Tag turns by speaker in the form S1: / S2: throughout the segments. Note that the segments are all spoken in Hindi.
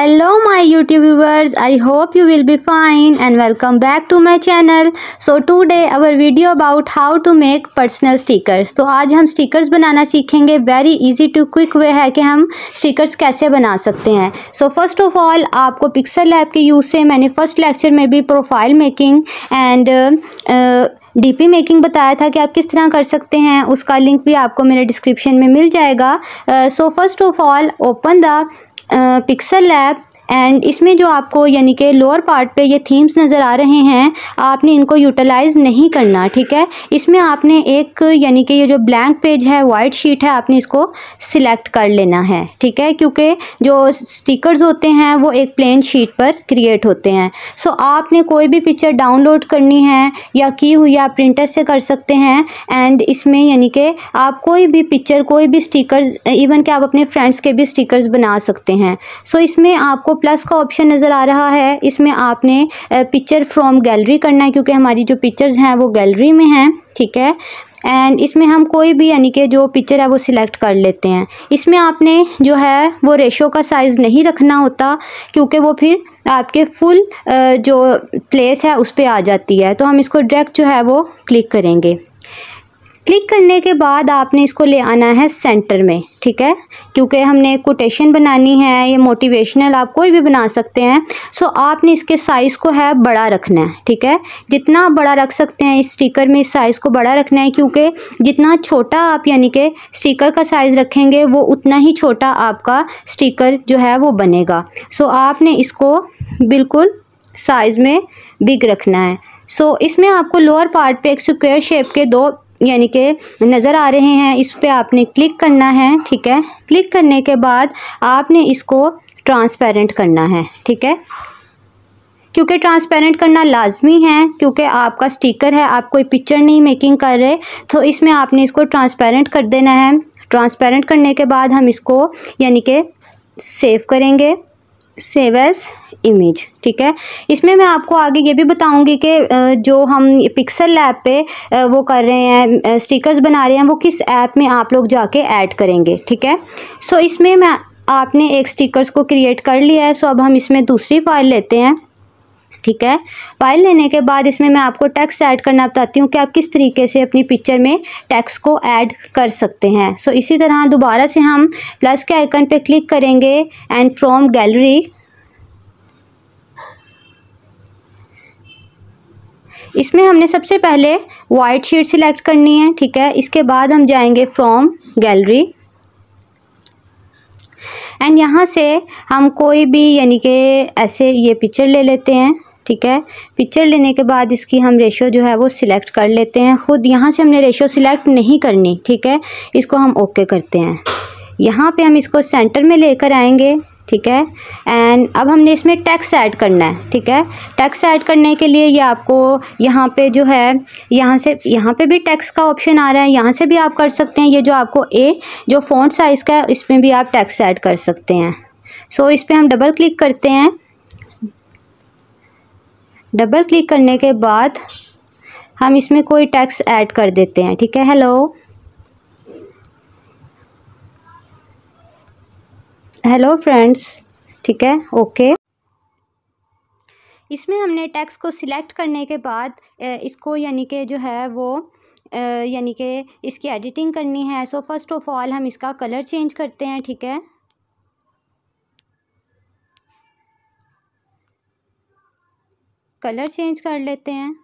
S1: hello my YouTube viewers I hope you will be fine and welcome back to my channel so today our video about how to make personal stickers तो आज हम स्टिकर्स बनाना सीखेंगे very easy to quick way है कि हम स्टिकर्स कैसे बना सकते हैं सो फर्स्ट ऑफ ऑल आपको पिक्सल ऐप के यूज़ से मैंने फर्स्ट लेक्चर में भी profile making and DP making बताया था कि आप किस तरह कर सकते हैं उसका लिंक भी आपको मेरे डिस्क्रिप्शन में मिल जाएगा so first of all open the Pixel Lab and इसमें जो आपको यानी कि लोअर पार्ट पे ये थीम्स नज़र आ रहे हैं आपने इनको यूटिलाइज़ नहीं करना ठीक है इसमें आपने एक यानी कि ये जो ब्लैंक पेज है वाइट शीट है आपने इसको सिलेक्ट कर लेना है ठीक है क्योंकि जो स्टिकर्स होते हैं वो एक प्लेन शीट पर क्रिएट होते हैं सो आपने कोई भी पिक्चर डाउनलोड करनी है या की हुई आप प्रिंटर से कर सकते हैं एंड इसमें यानी कि आप कोई भी पिक्चर कोई भी स्टिकर्स इवन कि आप अपने फ्रेंड्स के भी स्टिकर्स बना सकते हैं सो so, इसमें आपको प्लस का ऑप्शन नज़र आ रहा है इसमें आपने पिक्चर फ्रॉम गैलरी करना है क्योंकि हमारी जो पिक्चर्स हैं वो गैलरी में हैं ठीक है एंड इसमें हम कोई भी यानी कि जो पिक्चर है वो सिलेक्ट कर लेते हैं इसमें आपने जो है वो रेशो का साइज़ नहीं रखना होता क्योंकि वो फिर आपके फुल जो प्लेस है उस पर आ जाती है तो हम इसको डायरेक्ट जो है वो क्लिक करेंगे क्लिक करने के बाद आपने इसको ले आना है सेंटर में ठीक है क्योंकि हमने कोटेशन बनानी है या मोटिवेशनल आप कोई भी बना सकते हैं सो आपने इसके साइज़ को है बड़ा रखना है ठीक है जितना आप बड़ा रख सकते हैं इस स्टिकर में इस साइज़ को बड़ा रखना है क्योंकि जितना छोटा आप यानी कि स्टिकर का साइज़ रखेंगे वो उतना ही छोटा आपका स्टिकर जो है वो बनेगा सो आपने इसको बिल्कुल साइज़ में बिग रखना है सो इसमें आपको लोअर पार्ट पे एक स्क्वायर शेप के दो यानी कि नज़र आ रहे हैं इस पर आपने क्लिक करना है ठीक है क्लिक करने के बाद आपने इसको ट्रांसपेरेंट करना है ठीक है क्योंकि ट्रांसपेरेंट करना लाजमी है क्योंकि आपका स्टिकर है आप कोई पिक्चर नहीं मेकिंग कर रहे तो इसमें आपने इसको ट्रांसपेरेंट कर देना है ट्रांसपेरेंट करने के बाद हम इसको यानी कि सेव करेंगे सेव एज़ इमेज ठीक है इसमें मैं आपको आगे ये भी बताऊंगी कि जो हम पिक्सल लैब पे वो कर रहे हैं स्टिकर्स बना रहे हैं वो किस ऐप में आप लोग जाके ऐड करेंगे ठीक है सो so, इसमें मैं आपने एक स्टिकर्स को क्रिएट कर लिया है सो so अब हम इसमें दूसरी फाइल लेते हैं ठीक है फाइल लेने के बाद इसमें मैं आपको टैक्स ऐड करना बताती हूँ कि आप किस तरीके से अपनी पिक्चर में टैक्स को ऐड कर सकते हैं सो so, इसी तरह दोबारा से हम प्लस के आइकन पे क्लिक करेंगे एंड फ्रॉम गैलरी इसमें हमने सबसे पहले वाइट शीट सिलेक्ट करनी है ठीक है इसके बाद हम जाएंगे फ्रॉम गैलरी एंड यहाँ से हम कोई भी यानी कि ऐसे ये पिक्चर ले लेते हैं ठीक है पिक्चर लेने के बाद इसकी हम रेशो जो है वो सिलेक्ट कर लेते हैं ख़ुद यहाँ से हमने रेशो सिलेक्ट नहीं करनी ठीक है इसको हम ओके करते हैं यहाँ पे हम इसको सेंटर में लेकर आएंगे ठीक है एंड अब हमने इसमें टैक्स ऐड करना है ठीक है टैक्स ऐड करने के लिए ये आपको यहाँ पे जो है यहाँ से यहाँ पे भी टैक्स का ऑप्शन आ रहा है यहाँ से भी आप कर सकते हैं ये जो आपको ए जो फ़ॉन्ट साइज़ का है इसमें भी आप टैक्स ऐड कर सकते हैं सो so, इस पर हम डबल क्लिक करते हैं डबल क्लिक करने के बाद हम इसमें कोई टैक्स ऐड कर देते हैं ठीक है हेलो हेलो फ्रेंड्स ठीक है ओके इसमें हमने टैक्स को सिलेक्ट करने के बाद इसको यानी कि जो है वो यानी कि इसकी एडिटिंग करनी है सो फर्स्ट ऑफ ऑल हम इसका कलर चेंज करते हैं ठीक है कलर चेंज कर लेते हैं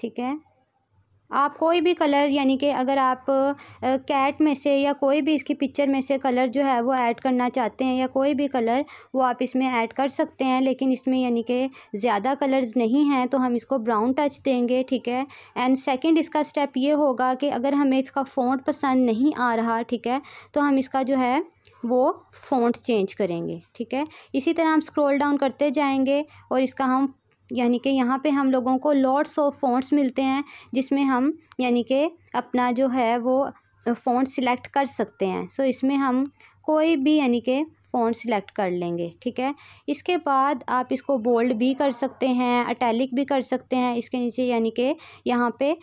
S1: ठीक है आप कोई भी कलर यानी कि अगर आप कैट में से या कोई भी इसकी पिक्चर में से कलर जो है वो ऐड करना चाहते हैं या कोई भी कलर वो आप इसमें ऐड कर सकते हैं लेकिन इसमें यानी कि ज़्यादा कलर्स नहीं हैं तो हम इसको ब्राउन टच देंगे ठीक है एंड सेकंड इसका स्टेप ये होगा कि अगर हमें इसका फ़ॉन्ट पसंद नहीं आ रहा ठीक है तो हम इसका जो है वो फ़ॉन्ट चेंज करेंगे ठीक है इसी तरह हम स्क्रॉल डाउन करते जाएंगे और इसका हम यानी कि यहाँ पे हम लोगों को लॉट्स ऑफ फ़ॉन्ट्स मिलते हैं जिसमें हम यानी कि अपना जो है वो फ़ॉन्ट सिलेक्ट कर सकते हैं सो इसमें हम कोई भी यानी कि फ़ॉन्ट सिलेक्ट कर लेंगे ठीक है इसके बाद आप इसको बोल्ड भी कर सकते हैं अटैलिक भी कर सकते हैं इसके नीचे यानी कि यहाँ पे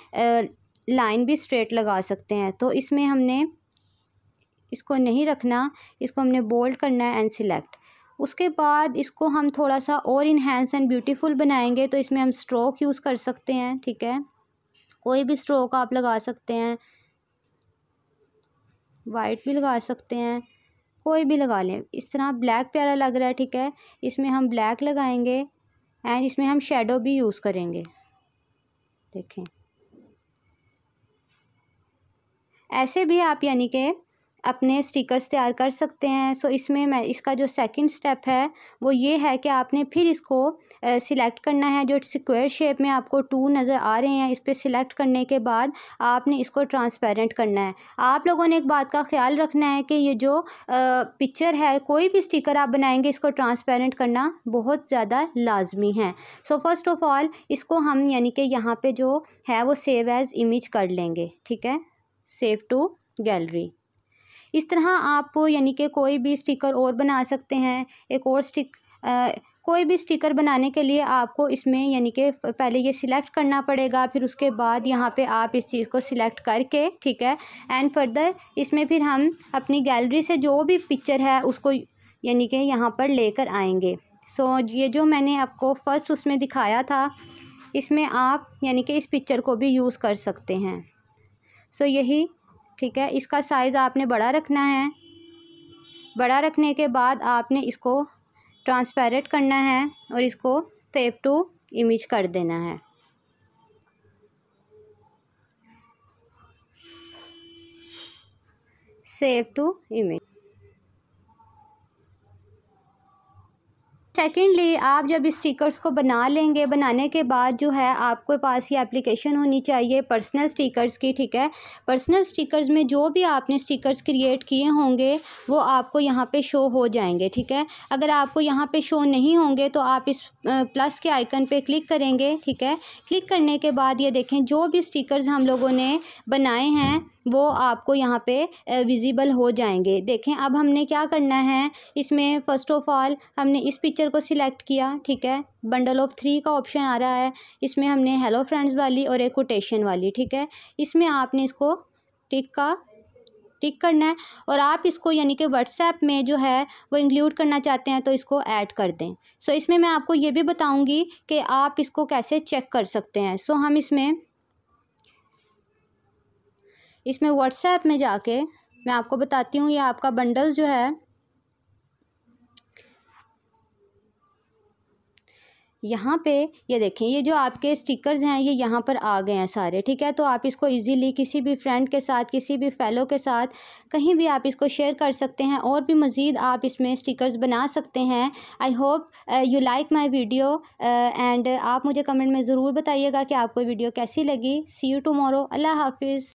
S1: लाइन भी स्ट्रेट लगा सकते हैं तो इसमें हमने इसको नहीं रखना इसको हमने बोल्ड करना है एंड सिलेक्ट उसके बाद इसको हम थोड़ा सा और इन्हेंस एंड ब्यूटीफुल बनाएंगे तो इसमें हम स्ट्रोक यूज़ कर सकते हैं ठीक है कोई भी स्ट्रोक आप लगा सकते हैं वाइट भी लगा सकते हैं कोई भी लगा लें इस तरह ब्लैक प्यारा लग रहा है ठीक है इसमें हम ब्लैक लगाएंगे एंड इसमें हम शेडो भी यूज़ करेंगे देखें ऐसे भी आप यानी कि अपने स्टिकर्स तैयार कर सकते हैं सो इसमें मैं इसका जो सेकंड स्टेप है वो ये है कि आपने फिर इसको सिलेक्ट करना है जो स्क्वायर शेप में आपको टू नज़र आ रहे हैं इस पर सिलेक्ट करने के बाद आपने इसको ट्रांसपेरेंट करना है आप लोगों ने एक बात का ख्याल रखना है कि ये जो पिक्चर है कोई भी स्टिकर आप बनाएंगे इसको ट्रांसपेरेंट करना बहुत ज़्यादा लाजमी है सो फर्स्ट ऑफ़ ऑल इसको हम यानी कि यहाँ पर जो है वो सेव एज़ इमेज कर लेंगे ठीक है सेव टू गैलरी इस तरह आप यानी कि कोई भी स्टिकर और बना सकते हैं एक और स्टिक आ, कोई भी स्टिकर बनाने के लिए आपको इसमें यानी कि पहले ये सिलेक्ट करना पड़ेगा फिर उसके बाद यहाँ पे आप इस चीज़ को सिलेक्ट करके ठीक है एंड फर्दर इसमें फिर हम अपनी गैलरी से जो भी पिक्चर है उसको यानी कि यहाँ पर लेकर आएंगे सो so, ये जो मैंने आपको फ़र्स्ट उसमें दिखाया था इसमें आप यानी कि इस पिक्चर को भी यूज़ कर सकते हैं सो so, यही ठीक है इसका साइज़ आपने बड़ा रखना है बड़ा रखने के बाद आपने इसको ट्रांसपेरेंट करना है और इसको टेप टू इमेज कर देना है सेव टू इमेज सेकेंडली आप जब स्टिकर्स को बना लेंगे बनाने के बाद जो है आपके पास ये एप्लीकेशन होनी चाहिए पर्सनल स्टिकर्स की ठीक है पर्सनल स्टिकर्स में जो भी आपने स्टिकर्स क्रिएट किए होंगे वो आपको यहाँ पे शो हो जाएंगे ठीक है अगर आपको यहाँ पे शो नहीं होंगे तो आप इस प्लस के आइकन पे क्लिक करेंगे ठीक है क्लिक करने के बाद ये देखें जो भी स्टिकर्स हम लोगों ने बनाए हैं वो आपको यहाँ पे विजिबल हो जाएंगे देखें अब हमने क्या करना है इसमें फ़र्स्ट ऑफ़ ऑल हमने इस पिक्चर पिक्चर को सिलेक्ट किया ठीक है बंडल ऑफ थ्री का ऑप्शन आ रहा है इसमें हमने हेलो फ्रेंड्स वाली और एक कोटेशन वाली ठीक है इसमें आपने इसको टिक का टिक करना है और आप इसको यानी कि व्हाट्सएप में जो है वो इंक्लूड करना चाहते हैं तो इसको ऐड कर दें सो so, इसमें मैं आपको ये भी बताऊंगी कि आप इसको कैसे चेक कर सकते हैं सो so, हम इसमें इसमें व्हाट्सएप में जाके मैं आपको बताती हूँ ये आपका बंडल जो है यहाँ पे ये देखें ये जो आपके स्टिकर्स हैं ये यहाँ पर आ गए हैं सारे ठीक है तो आप इसको इजीली किसी भी फ्रेंड के साथ किसी भी फेलो के साथ कहीं भी आप इसको शेयर कर सकते हैं और भी मज़ीद आप इसमें स्टिकर्स बना सकते हैं I hope you like my video and आप मुझे कमेंट में ज़रूर बताइएगा कि आपको वीडियो कैसी लगी सी यू टमोरो अल्लाह हाफिज़